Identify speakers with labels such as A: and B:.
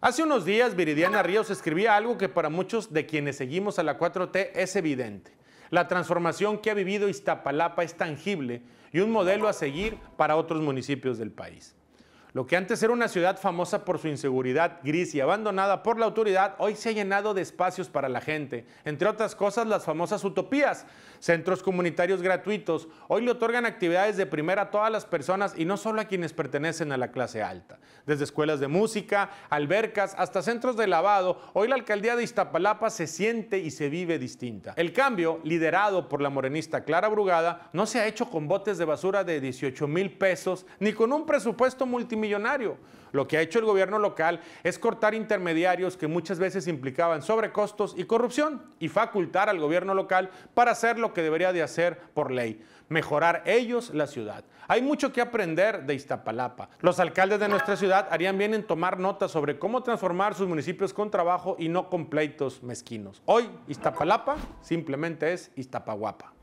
A: Hace unos días Viridiana Ríos escribía algo que para muchos de quienes seguimos a la 4T es evidente. La transformación que ha vivido Iztapalapa es tangible y un modelo a seguir para otros municipios del país. Lo que antes era una ciudad famosa por su inseguridad, gris y abandonada por la autoridad, hoy se ha llenado de espacios para la gente. Entre otras cosas, las famosas utopías, centros comunitarios gratuitos, hoy le otorgan actividades de primera a todas las personas y no solo a quienes pertenecen a la clase alta. Desde escuelas de música, albercas, hasta centros de lavado, hoy la alcaldía de Iztapalapa se siente y se vive distinta. El cambio, liderado por la morenista Clara Brugada, no se ha hecho con botes de basura de 18 mil pesos ni con un presupuesto multimillonario millonario. Lo que ha hecho el gobierno local es cortar intermediarios que muchas veces implicaban sobrecostos y corrupción y facultar al gobierno local para hacer lo que debería de hacer por ley, mejorar ellos la ciudad. Hay mucho que aprender de Iztapalapa. Los alcaldes de nuestra ciudad harían bien en tomar nota sobre cómo transformar sus municipios con trabajo y no con pleitos mezquinos. Hoy, Iztapalapa simplemente es Iztapaguapa.